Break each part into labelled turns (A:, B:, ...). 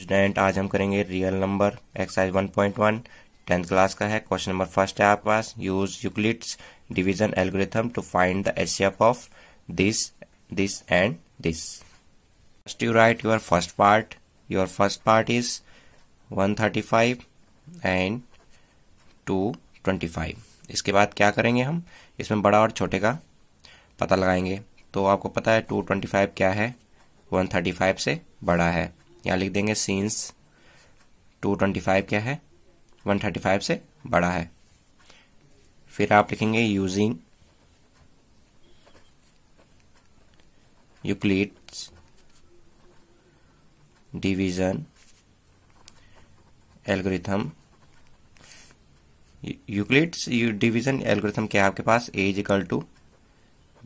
A: Student आज हम करेंगे real number exercise 1.1 tenth class का है क्वेश्चन नंबर फर्स्ट है आपके पास use Euclid's division algorithm to find the एशियप of this this and this first you write your first part your first part is 135 and 225 इसके बाद क्या करेंगे हम इसमें बड़ा और छोटे का पता लगाएंगे तो आपको पता है फाइव क्या है फाइव से बड़ा है यहाँ लिख देंगे सीन्स 225 क्या है 135 से बड़ा है फिर आप लिखेंगे using Euclid's division algorithm Euclid's division algorithm क्या है आपके पास a is equal to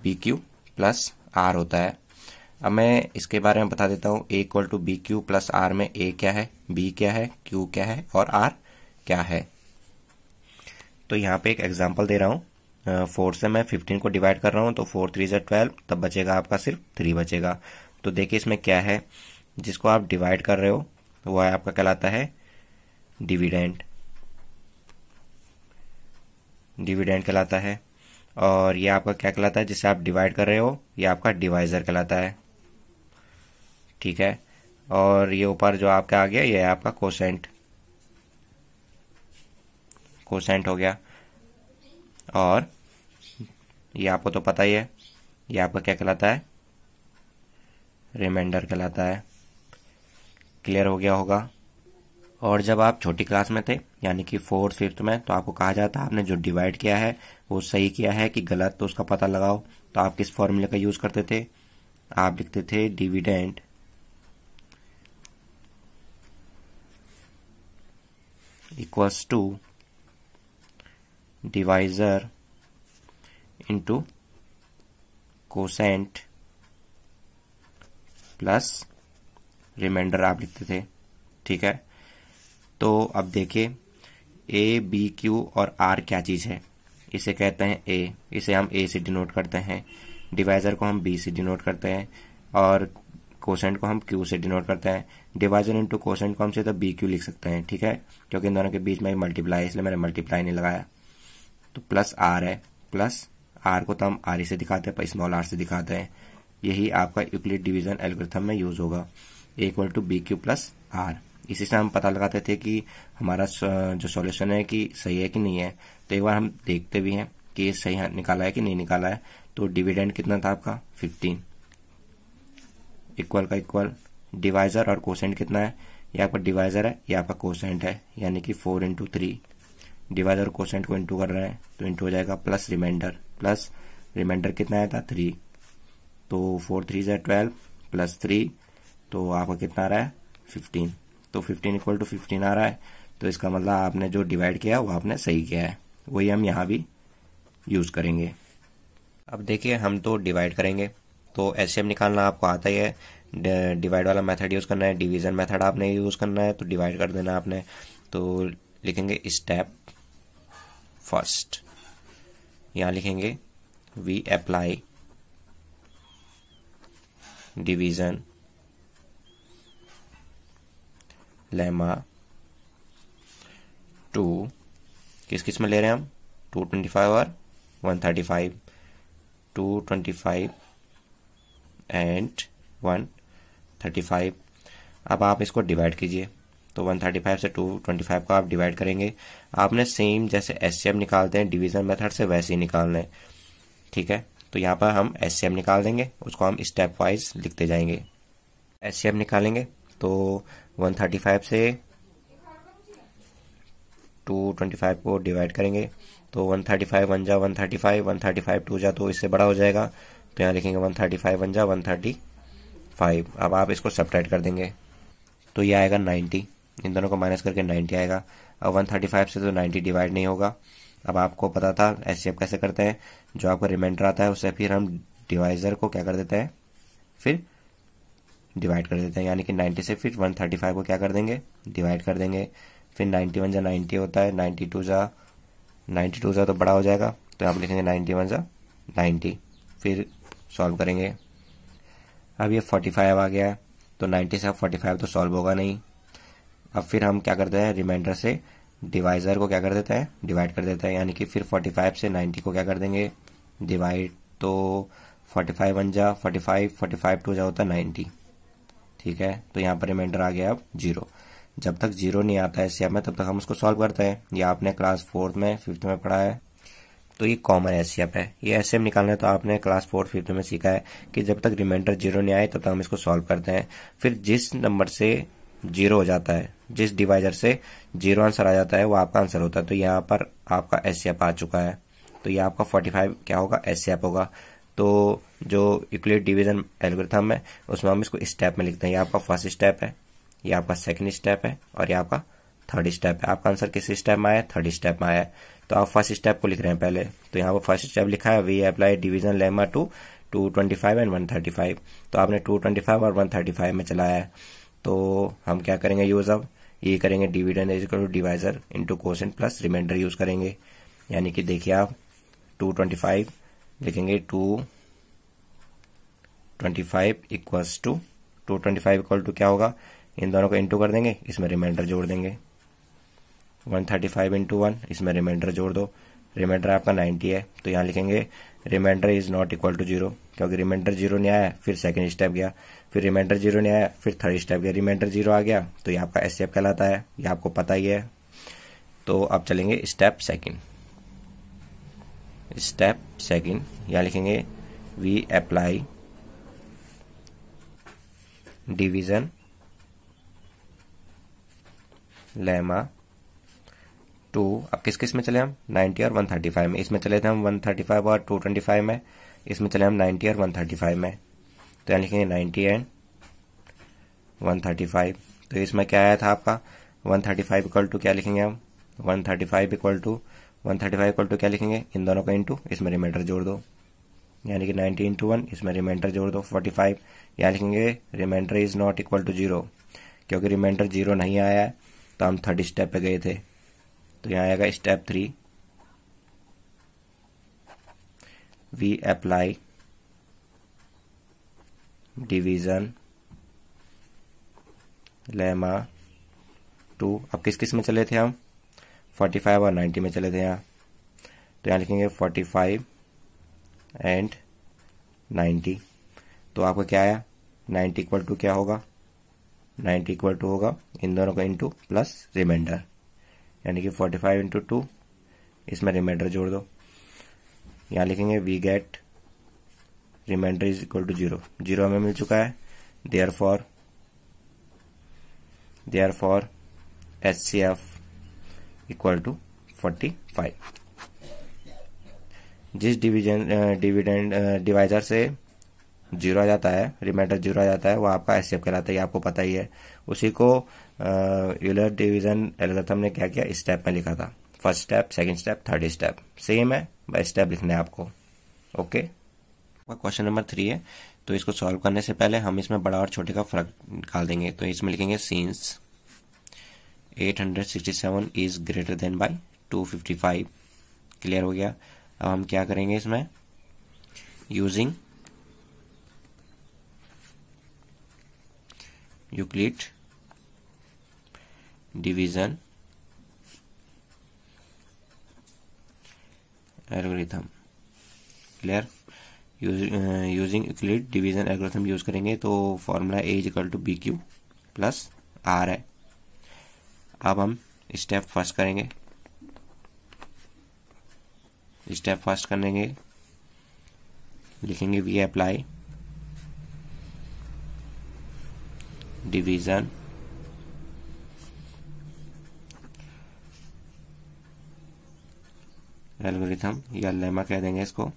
A: b q plus r होता है अब मैं इसके बारे में बता देता हूँ a equal to b q plus r में ए क्या है बी क्या है क्यू क्या है और आर क्या है तो यहाँ पे एक एग्जाम्पल दे रहा हूँ फोर से मैं फिफ्टीन को डिवाइड कर रहा हूँ तो फोर थ्री से ट्वेल्व तब बचेगा आपका सिर्फ थ्री बचेगा तो देखिए इसमें क्या है जिसको आप डिवाइड कर रहे हो वह आपका कहलाता है डिविडेंड डिविडेंड कहलाता है और ये आपका क्या कहलाता है जिसे आप डिवाइड कर रहे हो ये आपका डिवाइजर कहलाता है ठीक है और ये ऊपर जो आपका आ गया ये है आपका कोसेंट कोसेंट हो गया और ये आपको तो पता ही है ये आपका क्या कहलाता है रिमाइंडर कहलाता है क्लियर हो गया होगा और जब आप छोटी क्लास में थे यानी कि फोर्थ फिफ्थ में तो आपको कहा जाता है आपने जो डिवाइड किया है वो सही किया है कि गलत तो उसका पता लगाओ तो आप किस फॉर्मूले का यूज़ करते थे आप लिखते थे dividend equals to divisor into quotient plus remainder आप लिखते थे ठीक है तो अब देखिए ए बी क्यू और आर क्या चीज़ है इसे कहते हैं ए इसे हम ए से डिनोट करते हैं डिवाइजर को हम बी से डिनोट करते हैं और कोसेंट को हम क्यू से डिनोट करते हैं डिवाइजन इंटू कोसेंट को हम सीधा बी क्यू लिख सकते हैं ठीक है क्योंकि इन दोनों के बीच में मल्टीप्लाई है इसलिए मैंने मल्टीप्लाई नहीं लगाया तो प्लस आर है प्लस आर को तो हम आर से दिखाते हैं स्मॉल आर से दिखाते हैं यही आपका यूक्लिड डिवीजन एल्गोरिथम में यूज होगा equal to b q plus r इसी से हम पता लगाते थे कि हमारा जो सॉल्यूशन है कि सही है कि नहीं है तो एक बार हम देखते भी हैं कि सही निकाला है कि नहीं निकाला है तो डिविडेंड कितना था आपका फिफ्टीन इक्वल का इक्वल डिवाइजर और कोसेंट कितना है यहाँ पर डिवाइजर है यहाँ पर कोसेंट है यानी कि फोर इंटू थ्री डिवाइजर और कोसेंट को इंटू कर रहे हैं तो इंटू हो जाएगा प्लस रिमाइंडर प्लस रिमाइंडर कितना आया था थ्री तो फोर थ्री जै ट्वेल्व प्लस थ्री तो आपका कितना आ रहा है फिफ्टीन तो फिफ्टीन इक्वल टू फिफ्टीन आ रहा है तो इसका मतलब आपने जो डिवाइड किया वो आपने सही किया है वही हम यहाँ भी यूज करेंगे अब देखिए हम तो डिवाइड करेंगे तो एस निकालना आपको आता ही है डिवाइड वाला मेथड यूज़ करना है डिवीज़न मेथड आपने यूज़ करना है तो डिवाइड कर देना आपने तो लिखेंगे स्टेप फर्स्ट यहाँ लिखेंगे we apply division lemma to किस किस में ले रहे हैं हम टू ट्वेंटी फाइव और one thirty five two twenty five and one thirty five अब आप इसको डिवाइड कीजिए तो वन थर्टी फाइव से टू ट्वेंटी फाइव को आप डिवाइड करेंगे आपने सेम जैसे एस निकालते हैं डिवीजन मेथड से वैसे ही निकालना है ठीक है तो यहाँ पर हम एस निकाल देंगे उसको हम स्टेप वाइज लिखते जाएंगे एस निकालेंगे तो 135 से 225 को डिवाइड करेंगे तो 135 वन जा वन 135 टू जा तो इससे बड़ा हो जाएगा तो यहाँ लिखेंगे वन थर्टी फाइव वन जा वन थर्टी फाइव अब आप इसको सब्ट्रैक्ट कर देंगे तो ये आएगा नाइन्टी इन दोनों को माइनस करके नाइन्टी आएगा अब वन थर्टी फाइव से तो नाइन्टी डिवाइड नहीं होगा अब आपको पता था एच कैसे करते हैं जो आपका रिमाइंडर आता है उससे फिर हम डिवाइजर को क्या कर देते हैं फिर डिवाइड कर देते हैं यानी कि 90 से फिर 135 को क्या कर देंगे डिवाइड कर देंगे फिर 91 जा नाइन्टी होता है 92 जा टू जा तो बड़ा हो जाएगा तो आप लिखेंगे लिखेंगे 91 जा नाइन्टी फिर सॉल्व करेंगे अब ये 45 आ गया तो 90 से अब 45 तो सॉल्व होगा नहीं अब फिर हम क्या करते हैं रिमाइंडर से डिवाइजर को क्या कर देते हैं डिवाइड कर देते हैं यानी कि फिर 45 से 90 को क्या कर देंगे डिवाइड तो 45 वन जा forty five forty five two जा होता है नाइन्टी ठीक है तो यहाँ पर रिमाइंडर आ गया अब जीरो जब तक जीरो नहीं आता है सीएम में तब तक हम उसको सॉल्व करते हैं ये आपने क्लास फोर्थ में फिफ्थ में पढ़ा है तो ये कॉमन एचसीएफ है ये एचसीएफ निकालना है तो आपने क्लास फोर्थ फिफ्थ में सीखा है कि जब तक रिमाइंडर जीरो नहीं आए तब तक हम इसको सॉल्व करते हैं फिर जिस नंबर से जीरो हो जाता है जिस डिवाइजर से जीरो आंसर आ जाता है वो आपका आंसर होता है तो यहाँ पर आपका एचसीएफ आ चुका है तो ये आपका फोर्टी फाइव क्या होगा एचसीएफ होगा तो जो यूक्लिड डिवीजन एल्गोरिथम है उसमें हम इसको स्टेप में लिखते हैं ये आपका फर्स्ट स्टेप है ये आपका सेकंड स्टेप है और ये आपका थर्ड स्टेप है आपका आंसर किस स्टेप में आया थर्ड स्टेप में आया तो आप फर्स्ट स्टेप को लिख रहे हैं पहले तो यहाँ पर फर्स्ट स्टेप लिखा है we apply division lemma to two twenty five and one thirty five तो आपने टू ट्वेंटी फाइव और वन थर्टी फाइव में चलाया है तो हम क्या करेंगे यूज अब ये करेंगे dividend is to divisor into quotient plus remainder use करेंगे यानी कि देखिए आप टू ट्वेंटी फाइव लिखेंगे two twenty five equals to two twenty five equal to क्या होगा इन दोनों को इंटू कर देंगे इसमें रिमाइंडर जोड़ देंगे one thirty five into one इसमें रिमाइंडर जोड़ दो रिमाइंडर आपका नाइन्टी है तो यहाँ लिखेंगे remainder is not equal to zero क्योंकि रिमाइंडर जीरो नहीं आया फिर सेकंड स्टेप गया फिर रिमाइंडर जीरो नहीं आया फिर थर्ड स्टेप गया रिमाइंडर जीरो आ गया तो ये आपका एस कहलाता है ये आपको पता ही है तो आप चलेंगे स्टेप सेकंड स्टेप सेकंड यहाँ लिखेंगे we apply division lemma to अब किस किस में चले हम 90 और 135 में इसमें चले थे हम 135 और 225 में इसमें चले हम 90 और 135 में तो यहाँ लिखेंगे 90 एंड 135 तो इसमें क्या आया था आपका 135 इक्वल टू क्या लिखेंगे हम 135 equal to five equal to क्या लिखेंगे इन दोनों का इंटू इसमें रिमाइंडर जोड़ दो यानी कि 90 इंटू वन इसमें रिमाइंडर जोड़ दो 45 यहाँ लिखेंगे remainder is not equal to zero क्योंकि रिमाइंडर जीरो नहीं आया है तो हम थर्ड स्टेप पे गए थे तो यहां आएगा step three we apply division lemma to अब किस किस में चले थे हम 45 और 90 में चले थे यहां तो यहां लिखेंगे 45 एंड 90 तो आपको क्या आया 90 इक्वल टू क्या होगा 90 इक्वल टू होगा इन दोनों का इंटू प्लस रिमाइंडर यानी कि फोर्टी फाइव इंटू टू इसमें रिमाइंडर जोड़ दो यहाँ लिखेंगे we get remainder is equal to zero zero हमें मिल चुका है therefore therefore H C F equal to forty five जिस डिविजन डिविडेंड डिवाइजर से जीरो आ जाता है रिमाइंडर जीरो आ जाता है वो आपका एस कहलाता है आपको पता ही है उसी को यूलर डिवीजन एल्गोथम ने क्या किया स्टेप में लिखा था first step second step third step same है बाय स्टेप लिखना है आपको ओके क्वेश्चन नंबर थ्री है तो इसको सॉल्व करने से पहले हम इसमें बड़ा और छोटे का फर्क निकाल देंगे तो इसमें लिखेंगे since 867 is greater than by 255 clear हो गया अब हम क्या करेंगे इसमें using Euclid division algorithm clear using Euclid division algorithm use करेंगे तो formula a is equal to b q plus r है अब हम स्टेप फर्स्ट करेंगे स्टेप फर्स्ट करेंगे लिखेंगे वी अप्लाई division एल्गोरिथम या लेमा कह देंगे इसको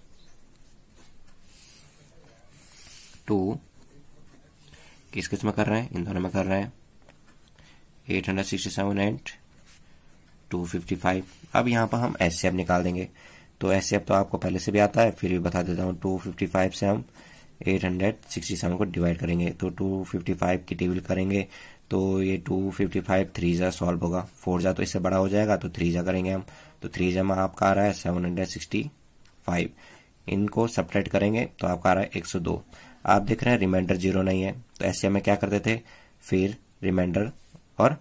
A: टू किस किस में कर रहे हैं इन दोनों में कर रहे हैं eight hundred sixty seven and two fifty five अब यहां पर हम एस निकाल देंगे तो एस तो आपको पहले से भी आता है फिर भी बता देता हूं टू फिफ्टी फाइव से हम 867 को डिवाइड करेंगे तो 255 की टेबल करेंगे तो ये टू फिफ्टी फाइव थ्री जा सॉल्व होगा फोर जा तो इससे बड़ा हो जाएगा तो थ्री जा करेंगे हम तो थ्री जा आपका आ रहा है सेवन हंड्रेड सिक्सटी फाइव इनको सपरेट करेंगे तो आपका आ रहा है एक सौ दो आप देख रहे हैं रिमाइंडर जीरो नहीं है तो ऐसे हमें क्या करते थे फिर रिमाइंडर और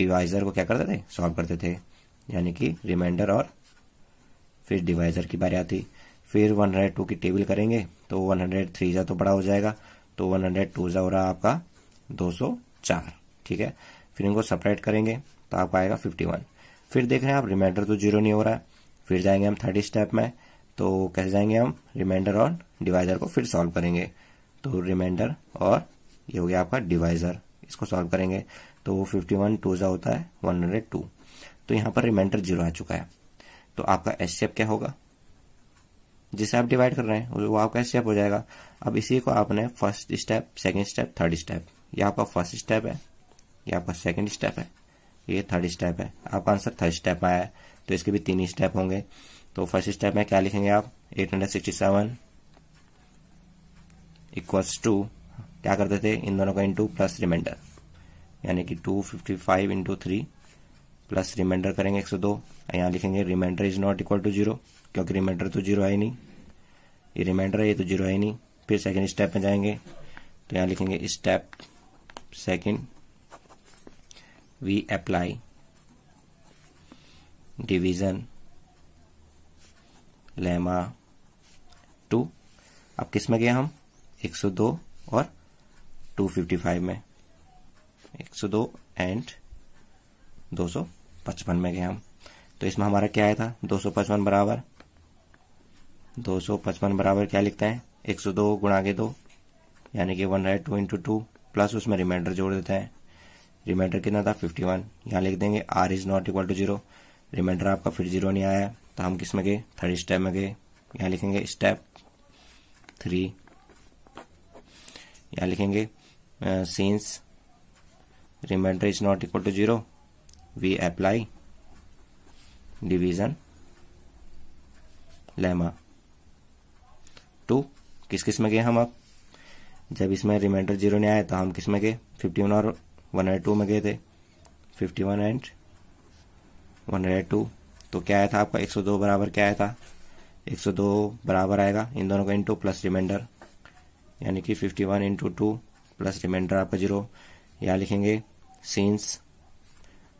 A: डिवाइजर को क्या करते थे सॉल्व करते थे यानी कि रिमाइंडर और फिर डिवाइजर की बारी आती फिर वन हंड्रेड टू की टेबल करेंगे तो वन हंड्रेड थ्री जा तो बड़ा हो जाएगा तो वन हंड्रेड टू जा हो रहा आपका दो सौ चार ठीक है फिर इनको सेपरेट करेंगे तो आपका आएगा फिफ्टी वन फिर देख रहे हैं आप रिमाइंडर तो जीरो नहीं हो रहा है फिर जाएंगे हम थर्ड स्टेप में तो कैसे जाएंगे हम रिमाइंडर और डिवाइजर को फिर सॉल्व करेंगे तो रिमाइंडर और ये हो गया आपका डिवाइजर इसको सॉल्व करेंगे तो फिफ्टी वन टू जा होता है वन हंड्रेड टू तो यहाँ पर रिमाइंडर जीरो आ चुका है तो आपका एस क्या होगा जिसे आप डिवाइड कर रहे हैं वो आपका स्टेप हो जाएगा अब इसी को आपने first step second step third step ये आपका फर्स्ट स्टेप है ये आपका सेकेंड स्टेप है ये थर्ड स्टेप है आपका आंसर थर्ड स्टेप आया है तो इसके भी तीन स्टेप होंगे तो फर्स्ट स्टेप में क्या लिखेंगे आप eight hundred sixty seven equals to क्या करते थे इन दोनों का इंटू प्लस रिमाइंडर यानी कि two fifty five into three plus remainder करेंगे एक सौ दो यहाँ लिखेंगे remainder is not equal to zero क्योंकि रिमाइंडर तो जीरो है ही नहीं ये रिमाइंडर है ये तो जीरो है ही नहीं फिर सेकेंड स्टेप में जाएंगे तो यहाँ लिखेंगे step second we apply division lemma to अब किस में गए हम 102 और 255 में 102 एंड 255 पचपन में गए हम तो इसमें हमारा क्या आया था दो सौ पचपन बराबर दो सौ पचपन बराबर क्या लिखते हैं एक सौ दो गुणा के दो यानी कि वन है टू इंटू टू प्लस उसमें रिमाइंडर जोड़ देते हैं रिमाइंडर कितना था फिफ्टी वन यहाँ लिख देंगे r is not equal to zero remainder आपका फिर जीरो नहीं आया तो हम किस में गए थर्ड स्टेप में गए यहाँ लिखेंगे स्टेप थ्री यहाँ लिखेंगे since remainder is not equal to zero we apply division lemma to किस किस में गए हम अब जब इसमें रिमाइंडर जीरो नहीं आया तो हम किस में गए फिफ्टी वन और वन हंड्रेड टू में गए थे fifty one and one hundred two तो क्या आया था आपका एक सौ दो बराबर क्या आया था एक सौ दो बराबर आएगा इन दोनों का इंटू प्लस रिमाइंडर यानी कि fifty one into two plus remainder आपका जीरो यहाँ लिखेंगे since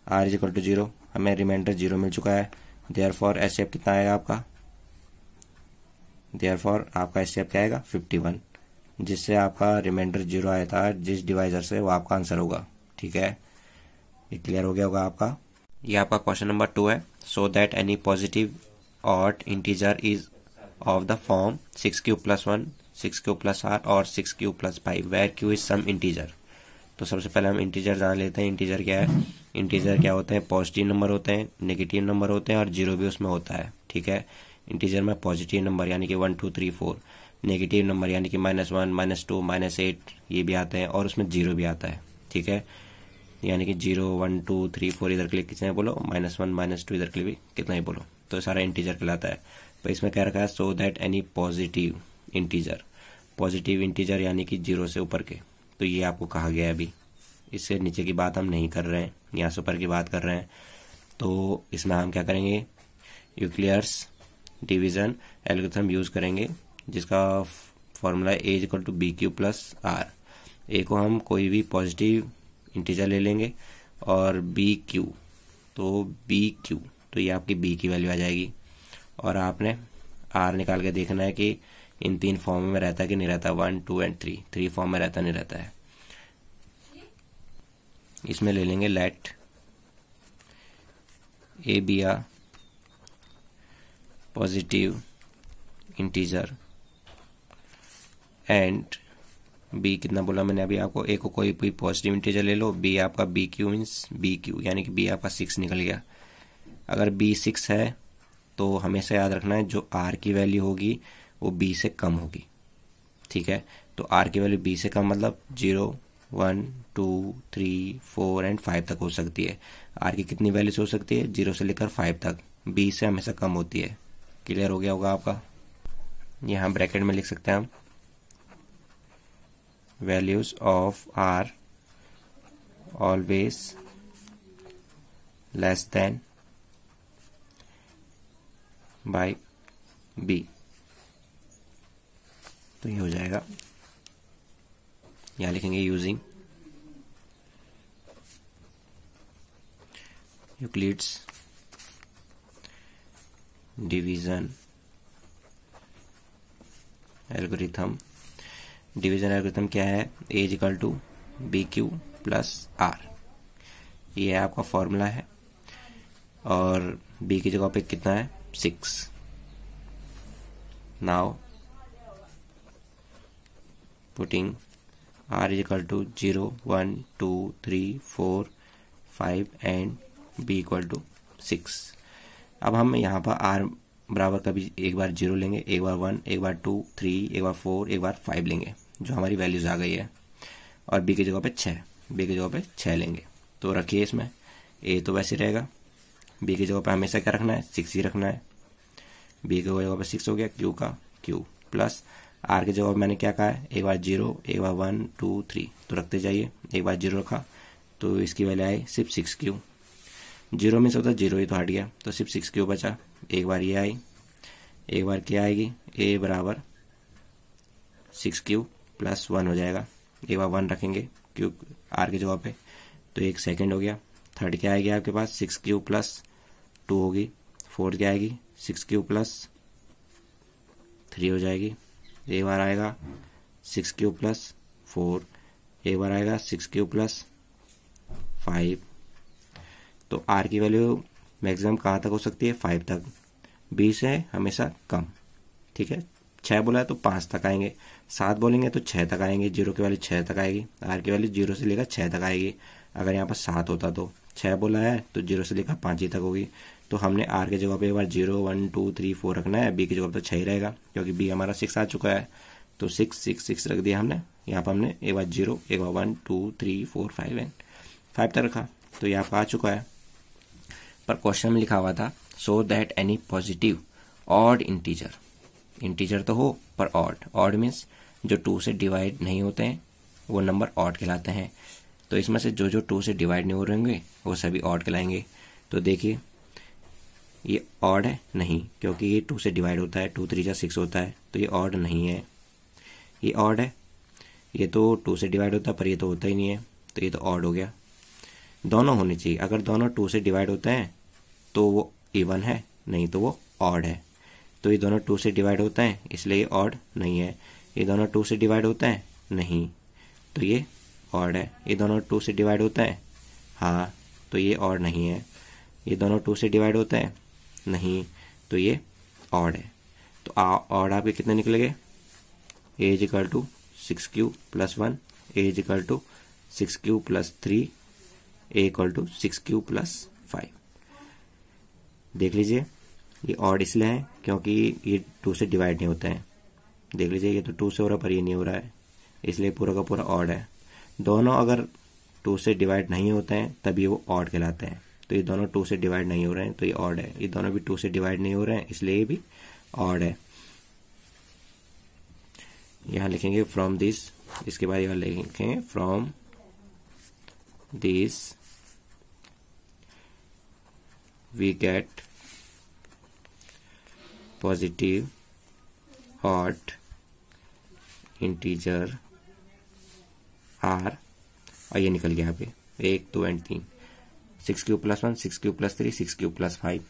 A: r is equal to zero हमें रिमाइंडर जीरो मिल चुका है therefore S C F कितना आएगा आपका देयर फॉर आपका एस सी एफ क्या आएगा फिफ्टी वन जिससे आपका रिमाइंडर जीरो आया था जिस डिवाइजर से वो आपका आंसर होगा ठीक है ये क्लियर हो गया होगा आपका ये आपका क्वेश्चन नंबर टू है so that any positive odd integer is of the form six q plus one six q plus r और six q plus five where q is some integer तो सबसे पहले हम इंटीजर जान लेते हैं integer क्या है इंटीजर क्या होते हैं पॉजिटिव नंबर होते हैं नेगेटिव नंबर होते हैं और जीरो भी उसमें होता है ठीक है इंटीजर में पॉजिटिव नंबर यानी कि one two three four negative number यानी कि minus one minus two minus eight ये भी आते हैं और उसमें जीरो भी आता है ठीक है यानी कि zero one two three four इधर के लिए कितने बोलो माइनस वन माइनस टू इधर के लिए भी कितना ही बोलो तो सारा इंटीजर कहलाता है तो इसमें क्या रखा है so that any positive integer positive integer यानी कि जीरो से ऊपर के तो ये आपको कहा गया है अभी इससे नीचे की बात हम नहीं कर रहे हैं यहाँ से ऊपर की बात कर रहे हैं तो इसमें हम क्या करेंगे यूक्लियर्स डिवीजन एल्गोथम यूज करेंगे जिसका formula a is equal to b q plus r a को हम कोई भी पॉजिटिव इंटीजर ले लेंगे और बी क्यू तो बी क्यू तो ये आपकी बी की वैल्यू आ जाएगी और आपने आर निकाल के देखना है कि इन तीन फॉर्म में रहता है कि नहीं रहता one two and three three form में रहता नहीं रहता है इसमें ले लेंगे let a b are positive integer and b कितना बोला मैंने अभी आपको ए को कोई भी पॉजिटिव इंटीजर ले लो बी आपका b q means b q यानी कि बी आपका सिक्स निकल गया अगर बी सिक्स है तो हमेशा याद रखना है जो आर की वैल्यू होगी वो बी से कम होगी ठीक है तो आर की वैल्यू बी से कम मतलब zero one two three four and five तक हो सकती है आर की कितनी वैल्यूज हो सकती है जीरो से लेकर फाइव तक बी से हमेशा कम होती है क्लियर हो गया होगा आपका यहाँ ब्रैकेट में लिख सकते हैं हम values of r always less than by b तो ये हो जाएगा यहाँ लिखेंगे using Euclid's division algorithm division algorithm क्या है a is equal to b q plus r ये आपका फॉर्मूला है और बी की जगह पे कितना है six now putting r is equal to 0 1 2 3 4 5 and b equal to six अब हम यहाँ पर r बराबर कभी एक बार जीरो लेंगे एक बार वन एक बार टू थ्री एक बार फोर एक बार फाइव लेंगे जो हमारी वैल्यूज आ गई है और बी की जगह पे 6 बी की जगह पे 6 लेंगे तो रखिए इसमें ए तो वैसे रहेगा बी की जगह पे हमेशा क्या रखना है सिक्स ही रखना है बी की जगह पे सिक्स हो गया क्यू का क्यू प्लस आर के जवाब मैंने क्या कहा है एक बार जीरो एक बार वन टू थ्री तो रखते जाइए एक बार जीरो रखा तो इसकी वैल्यू आई सिर्फ सिक्स क्यू जीरो में से होता जीरो ही तो हट गया तो सिर्फ सिक्स क्यू बचा एक बार ये आई एक बार क्या आएगी ए बराबर सिक्स क्यू प्लस वन हो जाएगा एक बार वन रखेंगे क्यू आर के जवाब पे तो एक सेकेंड हो गया थर्ड क्या आएगी आपके पास सिक्स क्यू प्लस टू होगी फोर्थ क्या आएगी सिक्स क्यू प्लस थ्री हो जाएगी ए बार आएगा six q plus four a बार आएगा सिक्स क्यू प्लस फाइव तो आर की वैल्यू मैक्सिमम कहाँ तक हो सकती है फाइव तक बी से हमेशा कम ठीक है छः बोला है तो पाँच तक आएंगे सात बोलेंगे तो छः तक आएंगे जीरो की वैल्यू छः तक आएगी आर की वैल्यू जीरो से लेकर छः तक आएगी अगर यहाँ पर सात होता तो छः बोला है तो जीरो से लेकर पाँच ही तक होगी तो हमने आर के जगह पे एक बार zero one two three four रखना है बी की जगह पर तो छः ही रहेगा क्योंकि बी हमारा सिक्स आ चुका है तो सिक्स सिक्स सिक्स रख दिया हमने यहाँ पर हमने एक बार जीरो एक बार one two three four five and five तक रखा तो यहाँ पर आ चुका है पर क्वेश्चन में लिखा हुआ था so that any positive odd integer integer तो हो पर ऑड ऑड मीन्स जो टू से डिवाइड नहीं होते हैं वो नंबर ऑड कहलाते हैं तो इसमें से जो जो टू से डिवाइड नहीं हो रहेंगे वो सभी ऑड कहलाएंगे तो देखिए ये ऑड है नहीं क्योंकि ये टू से डिवाइड होता है टू थ्री या सिक्स होता है तो ये ऑड नहीं है ये ऑड है ये तो टू से डिवाइड होता है पर ये तो होता ही नहीं है तो ये तो ऑड हो गया दोनों होने चाहिए अगर दोनों टू से डिवाइड होते हैं तो वो इवन है नहीं तो वो ऑड है तो ये दोनों टू से डिवाइड होते हैं इसलिए ये ऑड नहीं है ये दोनों टू से डिवाइड होते हैं नहीं तो ये ऑड है ये दोनों टू से डिवाइड होते हैं हाँ तो ये ऑड नहीं है ये दोनों टू से डिवाइड होते हैं नहीं तो ये ऑड है तो ऑड आपके कितने निकले गए as equal to six q plus one as equal to six q plus three a equal to six q plus five देख लीजिए ये ऑड इसलिए है क्योंकि ये टू से डिवाइड नहीं होते हैं देख लीजिए ये तो टू से हो रहा पर ये नहीं हो रहा है इसलिए पूरा का पूरा ऑड है दोनों अगर टू से डिवाइड नहीं होते हैं तभी वो ऑड कहलाते हैं तो ये दोनों टू से डिवाइड नहीं हो रहे हैं तो ये ऑड है ये दोनों भी टू से डिवाइड नहीं हो रहे हैं इसलिए ये भी ऑड है यहां लिखेंगे फ्रॉम दिस इसके बाद यहां लिखेंगे from this we get positive odd integer r और ये निकल गया यहां पर एक दो एंड तीन six q plus one six q plus three six q plus five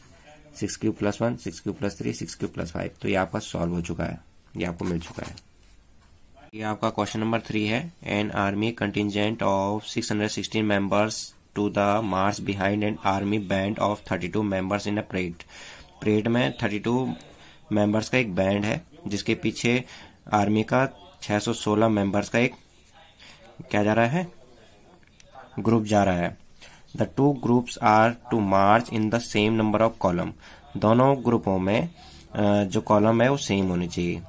A: six q plus one six q plus three six q plus five तो ये आपका सॉल्व हो चुका है ये आपको मिल चुका है ये आपका क्वेश्चन नंबर थ्री है an army contingent of six hundred sixteen members to the march behind an army band of thirty two members in a parade parade में थर्टी टू मेंबर्स का एक बैंड है जिसके पीछे आर्मी का छह सौ सोलह मेंबर्स का एक क्या जा रहा है ग्रुप जा रहा है the two groups are to march in the same number of column दोनों ग्रुपों में जो कॉलम है वो सेम होनी चाहिए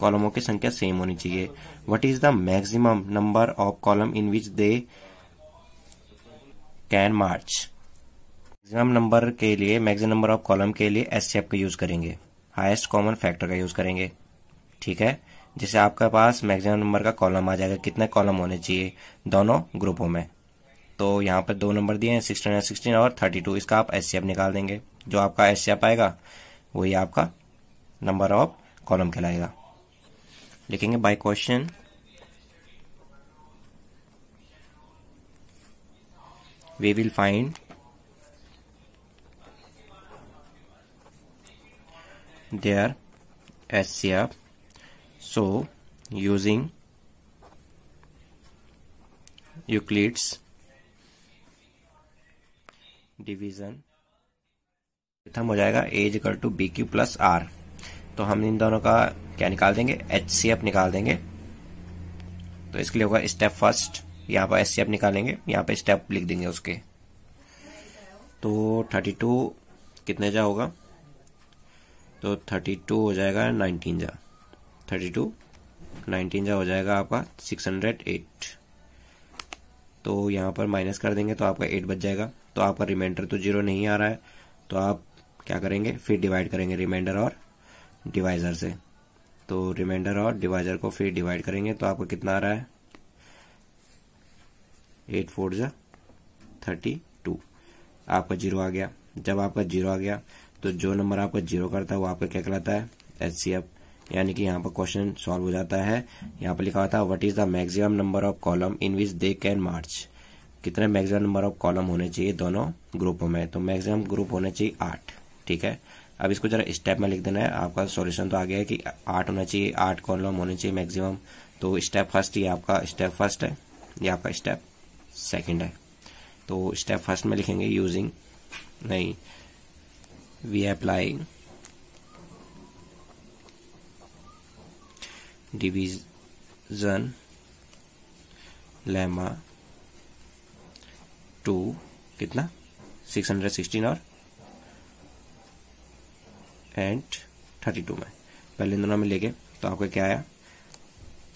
A: कॉलमों की संख्या सेम होनी चाहिए what is the maximum number of column in which they can march maximum number के लिए मैक्सिमम नंबर ऑफ कॉलम के लिए एस का यूज करेंगे हाइस्ट कॉमन फैक्टर का यूज करेंगे ठीक है जैसे आपके पास मैक्सिमम नंबर का कॉलम आ जाएगा कितने कॉलम होने चाहिए दोनों ग्रुपों में तो यहाँ पर दो नंबर दिए हैं सिक्सटीन एंड सिक्सटीन और थर्टी टू इसका आप एस निकाल देंगे जो आपका एच आएगा वही आपका नंबर ऑफ कॉलम कहलाएगा लिखेंगे by question we will S C SCF. So using Euclid's division प्रथम हो जाएगा a equal to b q plus r तो हम इन दोनों का क्या निकाल देंगे एच सी एफ निकाल देंगे तो इसके लिए होगा स्टेप फर्स्ट यहाँ पर एच सी एफ निकालेंगे यहाँ पर स्टेप लिख देंगे उसके तो थर्टी टू कितने जा होगा तो थर्टी टू हो जाएगा नाइनटीन जा थर्टी टू नाइनटीन जा हो जाएगा आपका सिक्स हंड्रेड एट तो यहाँ पर माइनस कर देंगे तो आपका एट बच जाएगा तो आपका रिमाइंडर तो जीरो नहीं आ रहा है तो आप क्या करेंगे फिर डिवाइड करेंगे रिमाइंडर और डिवाइजर से तो रिमाइंडर और डिवाइजर को फिर डिवाइड करेंगे तो आपका कितना आ रहा है एट फोर जो थर्टी टू आपका जीरो आ गया जब आपका जीरो आ गया तो जो नंबर आपका जीरो करता है वो आपका क्या कहलाता है एच यानी कि यहाँ पर क्वेश्चन सॉल्व हो जाता है यहाँ पर लिखा हुआ था what is the maximum number of column in which they can march कितने मैक्सिमम नंबर ऑफ कॉलम होने चाहिए दोनों ग्रुपों में तो मैक्सिमम ग्रुप होने चाहिए आठ ठीक है अब इसको जरा स्टेप में लिख देना है आपका सॉल्यूशन तो आ गया है कि आठ होना चाहिए आठ कॉलम होने चाहिए मैक्सिमम तो स्टेप फर्स्ट ये आपका स्टेप फर्स्ट है ये आपका स्टेप सेकंड है तो स्टेप फर्स्ट में लिखेंगे यूजिंग नहीं we apply division lemma to कितना सिक्स हंड्रेड सिक्सटीन और एंड थर्टी टू में पहले इन दोनों में लेके तो आपको क्या आया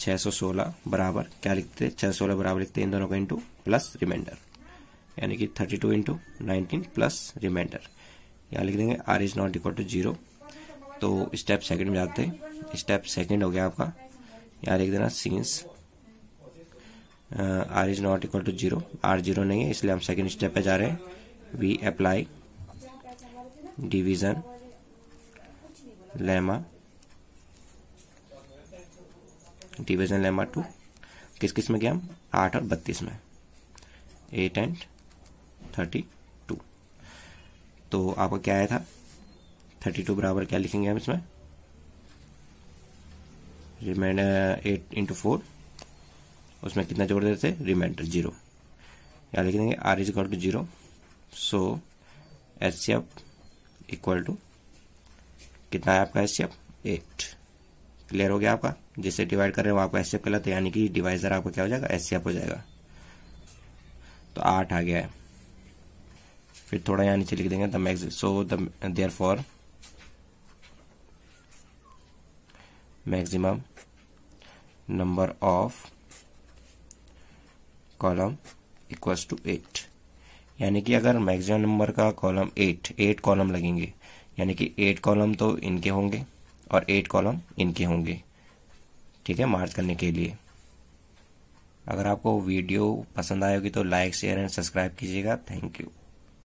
A: छः सौ सोलह बराबर क्या लिखते छः सौ सोलह बराबर लिखते हैं इन दोनों का इंटू प्लस रिमाइंडर यानी कि thirty two into nineteen plus remainder यहाँ लिख देंगे r is not equal to zero तो स्टेप सेकंड में जाते हैं स्टेप सेकंड हो गया आपका यहाँ लिख देना since r is not equal to zero r zero नहीं है इसलिए हम सेकेंड स्टेप पे जा रहे हैं we apply division lemma division lemma to किस किस में गया हम आठ और बत्तीस में एट एंड थर्टी टू तो आपको क्या आया था थर्टी टू बराबर क्या लिखेंगे हम इसमें रिमाइंडर एट इंटू फोर उसमें कितना जोड़ देते रिमाइंडर जीरो यहाँ लिख देंगे r is equal to zero so H C F equal to कितना है आपका H C F eight clear हो गया आपका जिससे डिवाइड कर रहे वो आपको एच सी एफ कहलाते यानी कि डिवाइजर आपका क्या हो जाएगा एच सी एफ हो जाएगा तो आठ आ गया है फिर थोड़ा यहाँ नीचे लिख देंगे the max so therefore maximum number of column equals to eight यानी कि अगर मैक्सिमम नंबर का कॉलम एट एट कॉलम लगेंगे यानी कि एट कॉलम तो इनके होंगे और एट कॉलम इनके होंगे ठीक है मार्च करने के लिए अगर आपको वीडियो पसंद आएगी तो लाइक शेयर एंड सब्सक्राइब कीजिएगा थैंक यू